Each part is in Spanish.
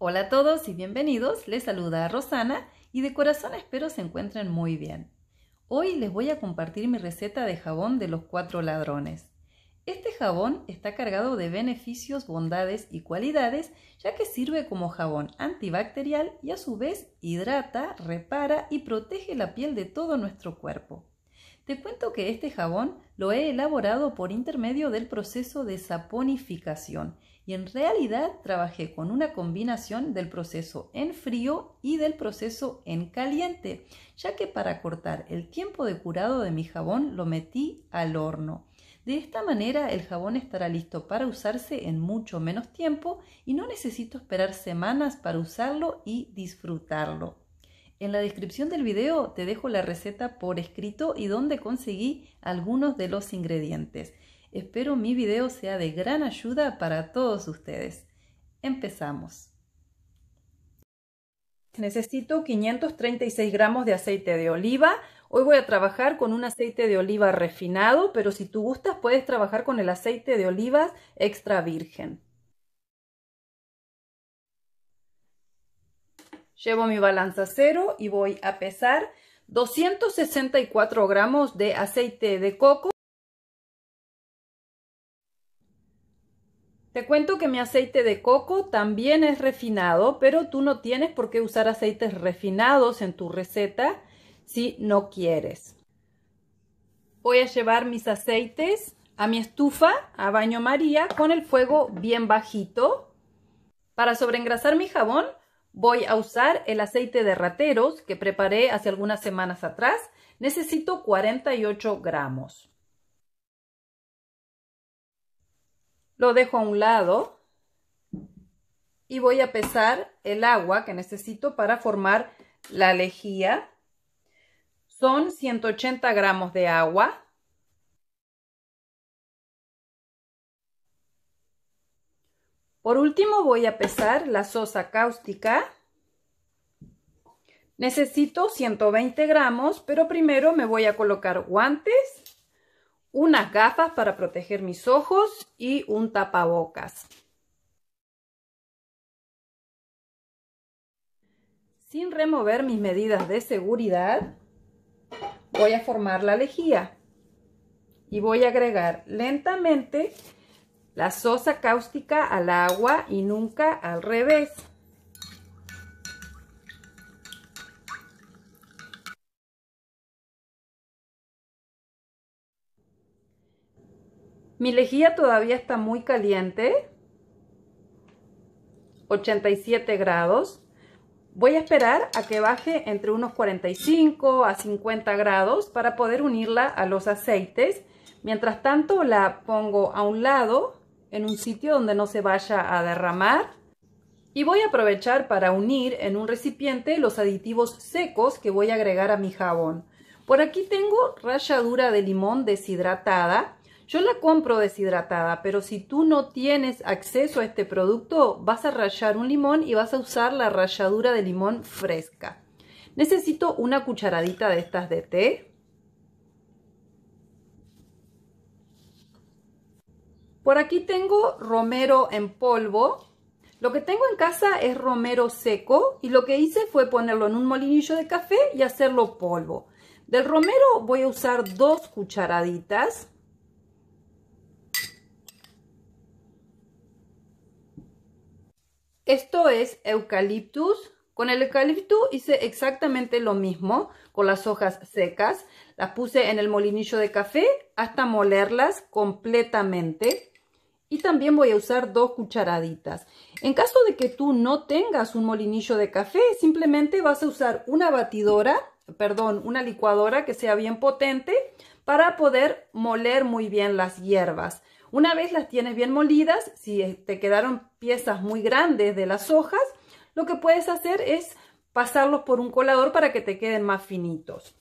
Hola a todos y bienvenidos, les saluda a Rosana y de corazón espero se encuentren muy bien. Hoy les voy a compartir mi receta de jabón de los cuatro ladrones. Este jabón está cargado de beneficios, bondades y cualidades ya que sirve como jabón antibacterial y a su vez hidrata, repara y protege la piel de todo nuestro cuerpo. Te cuento que este jabón lo he elaborado por intermedio del proceso de saponificación, y en realidad trabajé con una combinación del proceso en frío y del proceso en caliente, ya que para cortar el tiempo de curado de mi jabón lo metí al horno. De esta manera el jabón estará listo para usarse en mucho menos tiempo y no necesito esperar semanas para usarlo y disfrutarlo. En la descripción del video te dejo la receta por escrito y donde conseguí algunos de los ingredientes. Espero mi video sea de gran ayuda para todos ustedes. Empezamos. Necesito 536 gramos de aceite de oliva. Hoy voy a trabajar con un aceite de oliva refinado, pero si tú gustas puedes trabajar con el aceite de olivas extra virgen. Llevo mi balanza cero y voy a pesar 264 gramos de aceite de coco. Te cuento que mi aceite de coco también es refinado, pero tú no tienes por qué usar aceites refinados en tu receta si no quieres. Voy a llevar mis aceites a mi estufa a baño María con el fuego bien bajito. Para sobreengrasar mi jabón voy a usar el aceite de rateros que preparé hace algunas semanas atrás. Necesito 48 gramos. Lo dejo a un lado y voy a pesar el agua que necesito para formar la lejía. Son 180 gramos de agua. Por último voy a pesar la sosa cáustica. Necesito 120 gramos, pero primero me voy a colocar guantes unas gafas para proteger mis ojos y un tapabocas. Sin remover mis medidas de seguridad, voy a formar la lejía y voy a agregar lentamente la sosa cáustica al agua y nunca al revés. Mi lejía todavía está muy caliente, 87 grados. Voy a esperar a que baje entre unos 45 a 50 grados para poder unirla a los aceites. Mientras tanto la pongo a un lado en un sitio donde no se vaya a derramar. Y voy a aprovechar para unir en un recipiente los aditivos secos que voy a agregar a mi jabón. Por aquí tengo ralladura de limón deshidratada. Yo la compro deshidratada, pero si tú no tienes acceso a este producto, vas a rallar un limón y vas a usar la ralladura de limón fresca. Necesito una cucharadita de estas de té. Por aquí tengo romero en polvo. Lo que tengo en casa es romero seco y lo que hice fue ponerlo en un molinillo de café y hacerlo polvo. Del romero voy a usar dos cucharaditas. Esto es eucaliptus. Con el eucaliptus hice exactamente lo mismo con las hojas secas. Las puse en el molinillo de café hasta molerlas completamente. Y también voy a usar dos cucharaditas. En caso de que tú no tengas un molinillo de café, simplemente vas a usar una batidora, perdón, una licuadora que sea bien potente para poder moler muy bien las hierbas. Una vez las tienes bien molidas, si te quedaron piezas muy grandes de las hojas, lo que puedes hacer es pasarlos por un colador para que te queden más finitos.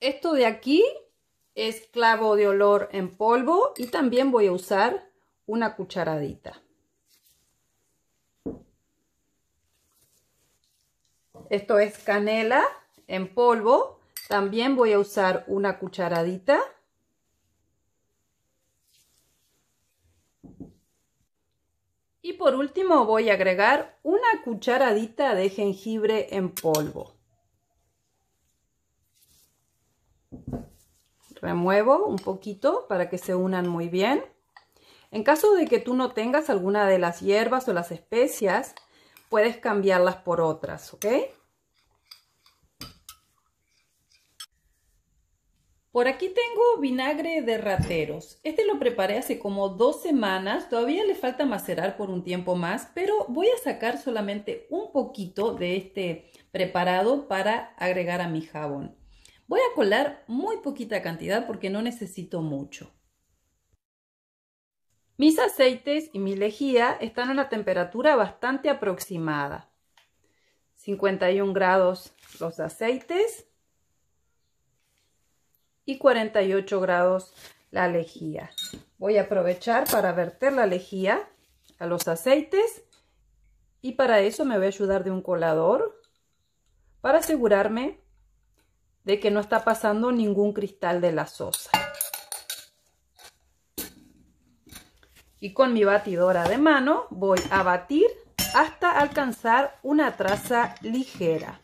Esto de aquí es clavo de olor en polvo y también voy a usar una cucharadita. Esto es canela en polvo, también voy a usar una cucharadita. por último voy a agregar una cucharadita de jengibre en polvo. Remuevo un poquito para que se unan muy bien. En caso de que tú no tengas alguna de las hierbas o las especias, puedes cambiarlas por otras, ¿ok? Por aquí tengo vinagre de rateros. Este lo preparé hace como dos semanas. Todavía le falta macerar por un tiempo más, pero voy a sacar solamente un poquito de este preparado para agregar a mi jabón. Voy a colar muy poquita cantidad porque no necesito mucho. Mis aceites y mi lejía están a una temperatura bastante aproximada. 51 grados los aceites y 48 grados la lejía. Voy a aprovechar para verter la lejía a los aceites y para eso me voy a ayudar de un colador para asegurarme de que no está pasando ningún cristal de la sosa. Y con mi batidora de mano voy a batir hasta alcanzar una traza ligera.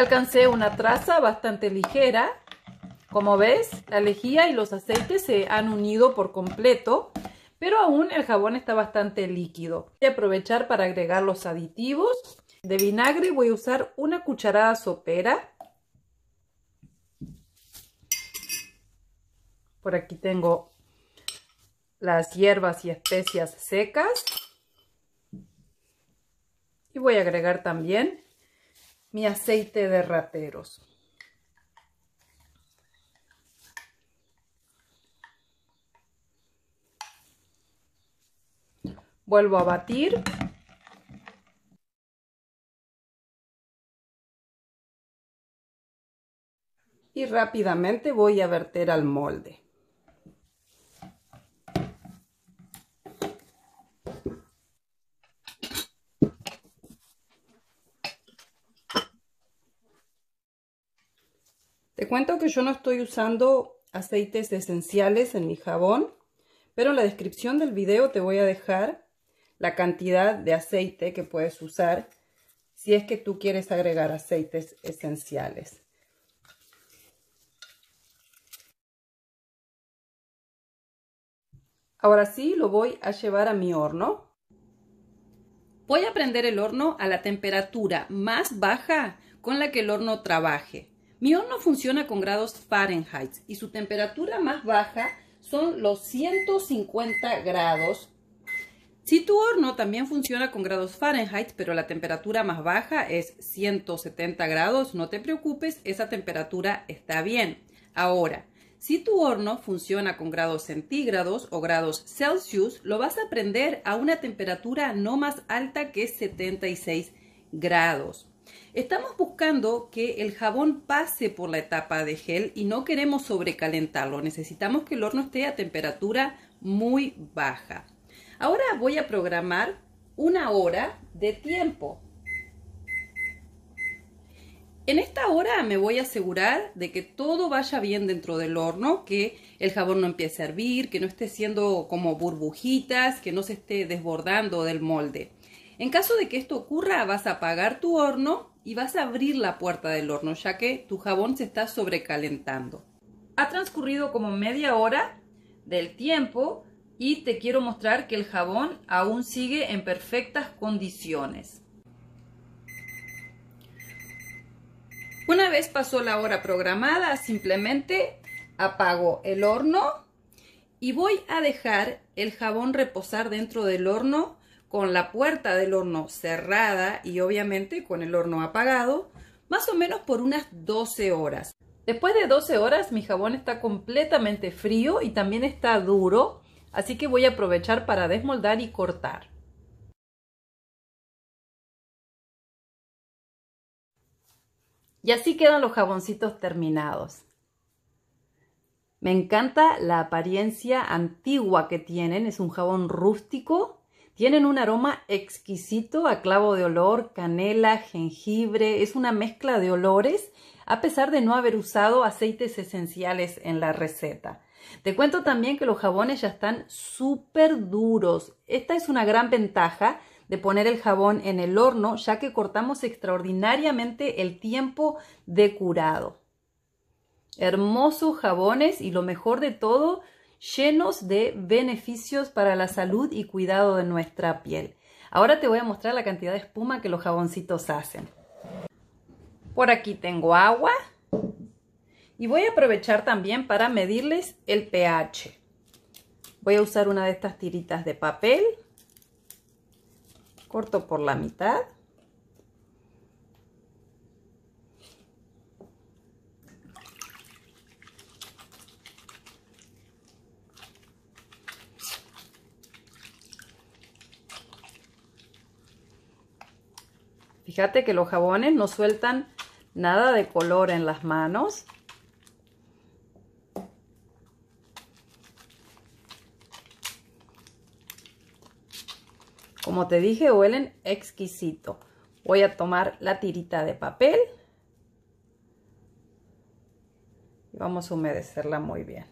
Alcancé una traza bastante ligera. Como ves, la lejía y los aceites se han unido por completo, pero aún el jabón está bastante líquido. Voy a aprovechar para agregar los aditivos. De vinagre voy a usar una cucharada sopera. Por aquí tengo las hierbas y especias secas. Y voy a agregar también mi aceite de rateros. Vuelvo a batir. Y rápidamente voy a verter al molde. Te cuento que yo no estoy usando aceites esenciales en mi jabón, pero en la descripción del video te voy a dejar la cantidad de aceite que puedes usar si es que tú quieres agregar aceites esenciales. Ahora sí, lo voy a llevar a mi horno. Voy a prender el horno a la temperatura más baja con la que el horno trabaje. Mi horno funciona con grados Fahrenheit y su temperatura más baja son los 150 grados. Si tu horno también funciona con grados Fahrenheit, pero la temperatura más baja es 170 grados, no te preocupes, esa temperatura está bien. Ahora, si tu horno funciona con grados centígrados o grados Celsius, lo vas a prender a una temperatura no más alta que 76 grados. Estamos buscando que el jabón pase por la etapa de gel y no queremos sobrecalentarlo. Necesitamos que el horno esté a temperatura muy baja. Ahora voy a programar una hora de tiempo. En esta hora me voy a asegurar de que todo vaya bien dentro del horno, que el jabón no empiece a hervir, que no esté siendo como burbujitas, que no se esté desbordando del molde. En caso de que esto ocurra, vas a apagar tu horno y vas a abrir la puerta del horno ya que tu jabón se está sobrecalentando. Ha transcurrido como media hora del tiempo y te quiero mostrar que el jabón aún sigue en perfectas condiciones. Una vez pasó la hora programada, simplemente apago el horno y voy a dejar el jabón reposar dentro del horno con la puerta del horno cerrada y obviamente con el horno apagado, más o menos por unas 12 horas. Después de 12 horas mi jabón está completamente frío y también está duro, así que voy a aprovechar para desmoldar y cortar. Y así quedan los jaboncitos terminados. Me encanta la apariencia antigua que tienen, es un jabón rústico tienen un aroma exquisito a clavo de olor, canela, jengibre, es una mezcla de olores, a pesar de no haber usado aceites esenciales en la receta. Te cuento también que los jabones ya están súper duros. Esta es una gran ventaja de poner el jabón en el horno, ya que cortamos extraordinariamente el tiempo de curado. Hermosos jabones y lo mejor de todo, llenos de beneficios para la salud y cuidado de nuestra piel. Ahora te voy a mostrar la cantidad de espuma que los jaboncitos hacen. Por aquí tengo agua y voy a aprovechar también para medirles el pH. Voy a usar una de estas tiritas de papel, corto por la mitad Fíjate que los jabones no sueltan nada de color en las manos. Como te dije, huelen exquisito. Voy a tomar la tirita de papel. Y vamos a humedecerla muy bien.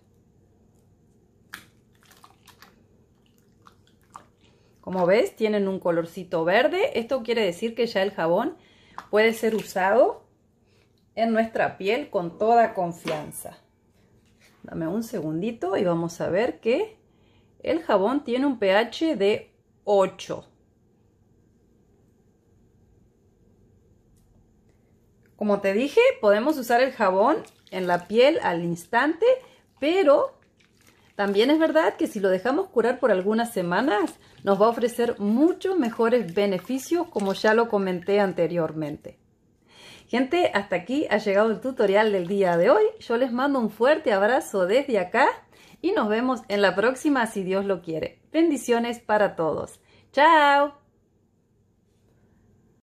Como ves, tienen un colorcito verde. Esto quiere decir que ya el jabón puede ser usado en nuestra piel con toda confianza. Dame un segundito y vamos a ver que el jabón tiene un pH de 8. Como te dije, podemos usar el jabón en la piel al instante, pero también es verdad que si lo dejamos curar por algunas semanas, nos va a ofrecer muchos mejores beneficios, como ya lo comenté anteriormente. Gente, hasta aquí ha llegado el tutorial del día de hoy. Yo les mando un fuerte abrazo desde acá y nos vemos en la próxima si Dios lo quiere. Bendiciones para todos. ¡Chao!